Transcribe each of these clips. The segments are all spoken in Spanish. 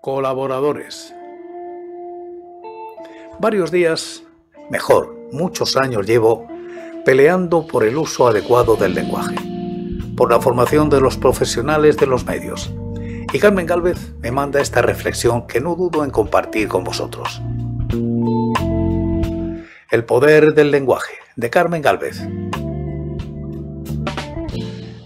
colaboradores. Varios días, mejor, muchos años llevo peleando por el uso adecuado del lenguaje, por la formación de los profesionales de los medios. Y Carmen Galvez me manda esta reflexión que no dudo en compartir con vosotros. El poder del lenguaje, de Carmen Galvez.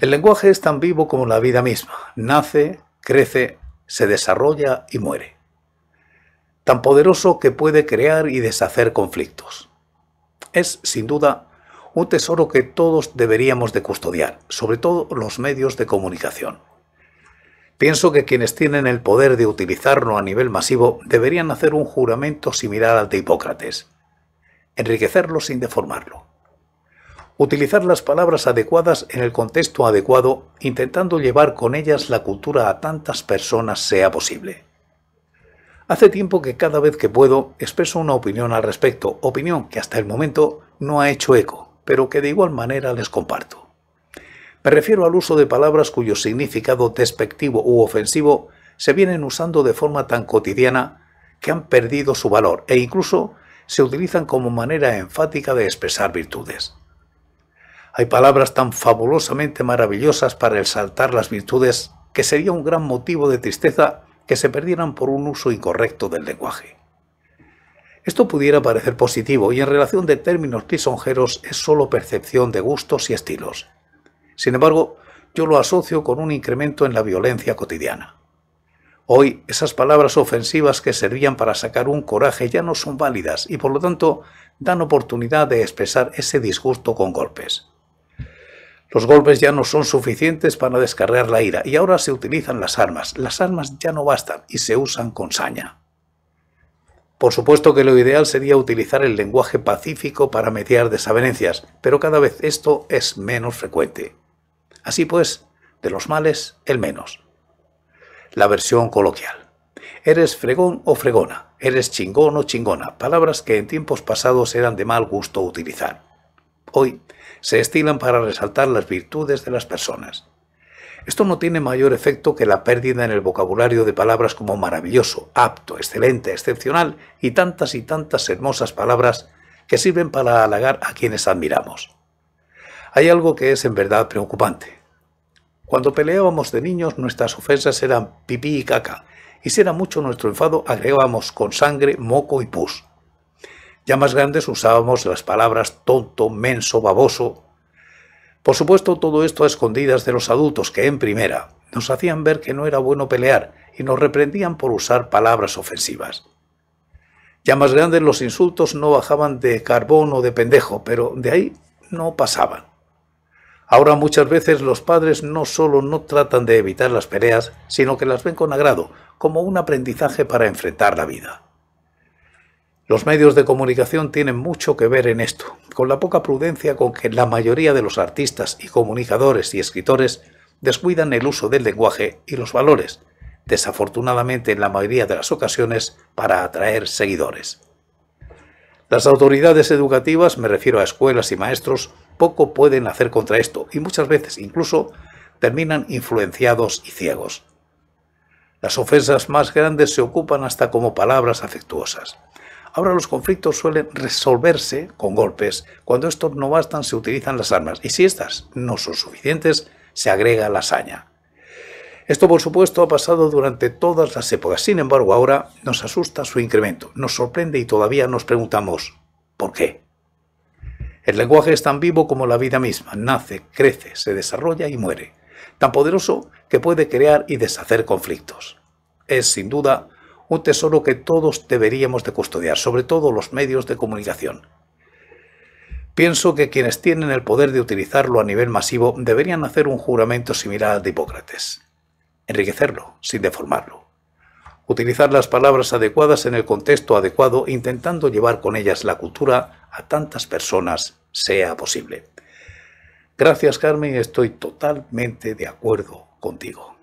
El lenguaje es tan vivo como la vida misma. Nace, crece, se desarrolla y muere. Tan poderoso que puede crear y deshacer conflictos. Es, sin duda, un tesoro que todos deberíamos de custodiar, sobre todo los medios de comunicación. Pienso que quienes tienen el poder de utilizarlo a nivel masivo deberían hacer un juramento similar al de Hipócrates, enriquecerlo sin deformarlo utilizar las palabras adecuadas en el contexto adecuado, intentando llevar con ellas la cultura a tantas personas sea posible. Hace tiempo que cada vez que puedo expreso una opinión al respecto, opinión que hasta el momento no ha hecho eco, pero que de igual manera les comparto. Me refiero al uso de palabras cuyo significado despectivo u ofensivo se vienen usando de forma tan cotidiana que han perdido su valor e incluso se utilizan como manera enfática de expresar virtudes. Hay palabras tan fabulosamente maravillosas para exaltar las virtudes que sería un gran motivo de tristeza que se perdieran por un uso incorrecto del lenguaje. Esto pudiera parecer positivo y en relación de términos lisonjeros es solo percepción de gustos y estilos. Sin embargo, yo lo asocio con un incremento en la violencia cotidiana. Hoy esas palabras ofensivas que servían para sacar un coraje ya no son válidas y por lo tanto dan oportunidad de expresar ese disgusto con golpes. Los golpes ya no son suficientes para descargar la ira y ahora se utilizan las armas. Las armas ya no bastan y se usan con saña. Por supuesto que lo ideal sería utilizar el lenguaje pacífico para mediar desavenencias, pero cada vez esto es menos frecuente. Así pues, de los males, el menos. La versión coloquial. Eres fregón o fregona, eres chingón o chingona, palabras que en tiempos pasados eran de mal gusto utilizar. Hoy, se estilan para resaltar las virtudes de las personas. Esto no tiene mayor efecto que la pérdida en el vocabulario de palabras como maravilloso, apto, excelente, excepcional y tantas y tantas hermosas palabras que sirven para halagar a quienes admiramos. Hay algo que es en verdad preocupante. Cuando peleábamos de niños nuestras ofensas eran pipí y caca, y si era mucho nuestro enfado agregábamos con sangre, moco y pus. Ya más grandes usábamos las palabras tonto, menso, baboso. Por supuesto, todo esto a escondidas de los adultos que en primera nos hacían ver que no era bueno pelear y nos reprendían por usar palabras ofensivas. Ya más grandes los insultos no bajaban de carbón o de pendejo, pero de ahí no pasaban. Ahora muchas veces los padres no solo no tratan de evitar las peleas, sino que las ven con agrado, como un aprendizaje para enfrentar la vida. Los medios de comunicación tienen mucho que ver en esto, con la poca prudencia con que la mayoría de los artistas y comunicadores y escritores descuidan el uso del lenguaje y los valores, desafortunadamente en la mayoría de las ocasiones para atraer seguidores. Las autoridades educativas, me refiero a escuelas y maestros, poco pueden hacer contra esto y muchas veces incluso terminan influenciados y ciegos. Las ofensas más grandes se ocupan hasta como palabras afectuosas. Ahora los conflictos suelen resolverse con golpes. Cuando estos no bastan, se utilizan las armas. Y si estas no son suficientes, se agrega la saña. Esto, por supuesto, ha pasado durante todas las épocas. Sin embargo, ahora nos asusta su incremento, nos sorprende y todavía nos preguntamos, ¿por qué? El lenguaje es tan vivo como la vida misma. Nace, crece, se desarrolla y muere. Tan poderoso que puede crear y deshacer conflictos. Es, sin duda, un tesoro que todos deberíamos de custodiar, sobre todo los medios de comunicación. Pienso que quienes tienen el poder de utilizarlo a nivel masivo deberían hacer un juramento similar al de Hipócrates. Enriquecerlo, sin deformarlo. Utilizar las palabras adecuadas en el contexto adecuado, intentando llevar con ellas la cultura a tantas personas sea posible. Gracias Carmen, estoy totalmente de acuerdo contigo.